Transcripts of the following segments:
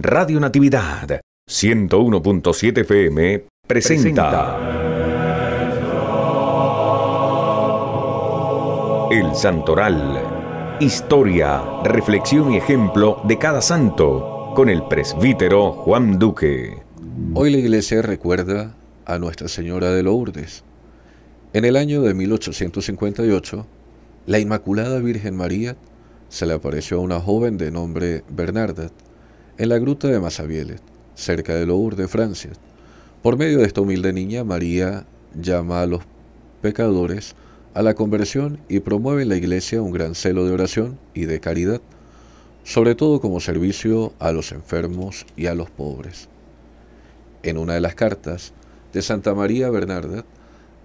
Radio Natividad 101.7 FM presenta, El Santoral. Historia, reflexión y ejemplo de cada santo con el presbítero Juan Duque. Hoy la iglesia recuerda a Nuestra Señora de Lourdes. En el año de 1858, la Inmaculada Virgen María se le apareció a una joven de nombre Bernarda en la gruta de Mazavieles, cerca de Lourdes, de Francia. Por medio de esta humilde niña, María llama a los pecadores a la conversión y promueve en la iglesia un gran celo de oración y de caridad, sobre todo como servicio a los enfermos y a los pobres. En una de las cartas de Santa María Bernarda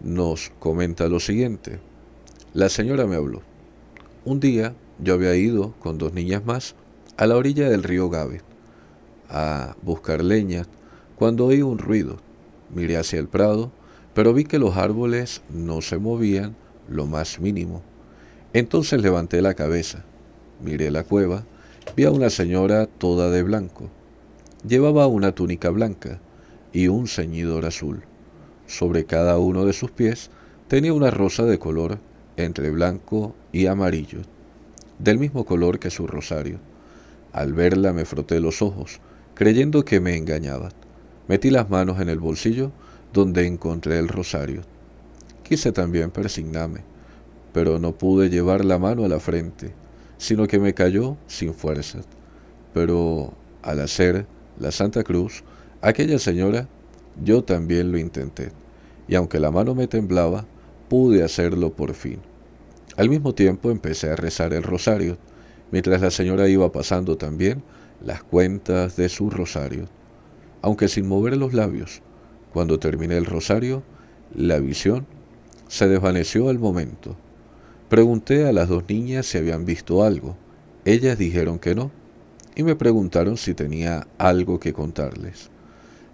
nos comenta lo siguiente. La señora me habló. Un día yo había ido con dos niñas más a la orilla del río Gave a buscar leña cuando oí un ruido. Miré hacia el prado, pero vi que los árboles no se movían lo más mínimo. Entonces levanté la cabeza, miré la cueva, vi a una señora toda de blanco. Llevaba una túnica blanca y un ceñidor azul. Sobre cada uno de sus pies tenía una rosa de color entre blanco y amarillo, del mismo color que su rosario. Al verla me froté los ojos, creyendo que me engañaban. Metí las manos en el bolsillo donde encontré el rosario. Quise también persignarme, pero no pude llevar la mano a la frente, sino que me cayó sin fuerzas. Pero al hacer la Santa Cruz, aquella señora, yo también lo intenté, y aunque la mano me temblaba, pude hacerlo por fin. Al mismo tiempo empecé a rezar el rosario, mientras la señora iba pasando también las cuentas de su rosario, aunque sin mover los labios. Cuando terminé el rosario, la visión se desvaneció al momento. Pregunté a las dos niñas si habían visto algo. Ellas dijeron que no y me preguntaron si tenía algo que contarles.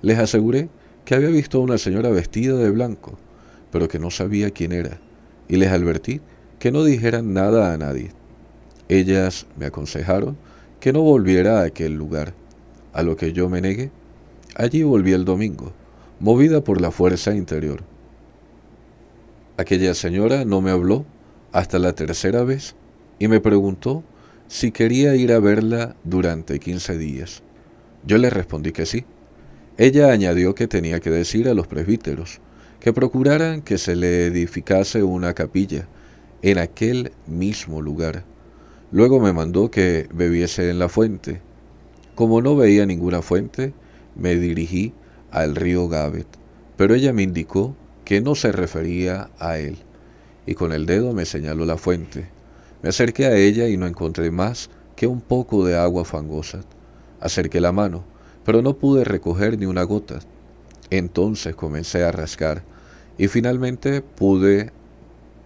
Les aseguré que había visto a una señora vestida de blanco, pero que no sabía quién era, y les advertí que no dijeran nada a nadie. Ellas me aconsejaron que no volviera a aquel lugar, a lo que yo me negué. Allí volví el domingo, movida por la fuerza interior. Aquella señora no me habló hasta la tercera vez y me preguntó si quería ir a verla durante 15 días. Yo le respondí que sí. Ella añadió que tenía que decir a los presbíteros que procuraran que se le edificase una capilla en aquel mismo lugar, Luego me mandó que bebiese en la fuente. Como no veía ninguna fuente, me dirigí al río Gavet, pero ella me indicó que no se refería a él, y con el dedo me señaló la fuente. Me acerqué a ella y no encontré más que un poco de agua fangosa. Acerqué la mano, pero no pude recoger ni una gota. Entonces comencé a rascar y finalmente pude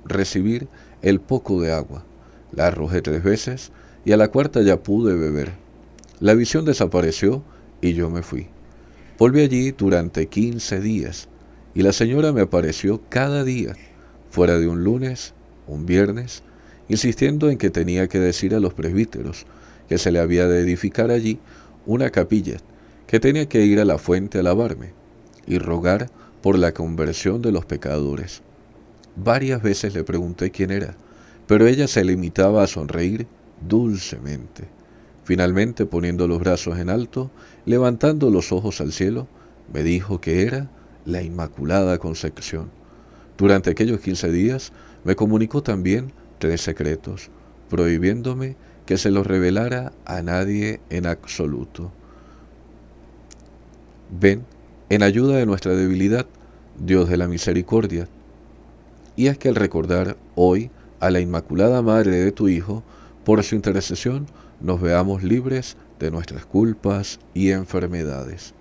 recibir el poco de agua. La arrojé tres veces y a la cuarta ya pude beber. La visión desapareció y yo me fui. Volví allí durante 15 días y la señora me apareció cada día, fuera de un lunes, un viernes, insistiendo en que tenía que decir a los presbíteros que se le había de edificar allí una capilla, que tenía que ir a la fuente a lavarme y rogar por la conversión de los pecadores. Varias veces le pregunté quién era pero ella se limitaba a sonreír dulcemente. Finalmente, poniendo los brazos en alto, levantando los ojos al cielo, me dijo que era la Inmaculada Concepción. Durante aquellos quince días me comunicó también tres secretos, prohibiéndome que se los revelara a nadie en absoluto. Ven en ayuda de nuestra debilidad, Dios de la misericordia. Y es que al recordar hoy a la Inmaculada Madre de tu Hijo, por su intercesión nos veamos libres de nuestras culpas y enfermedades.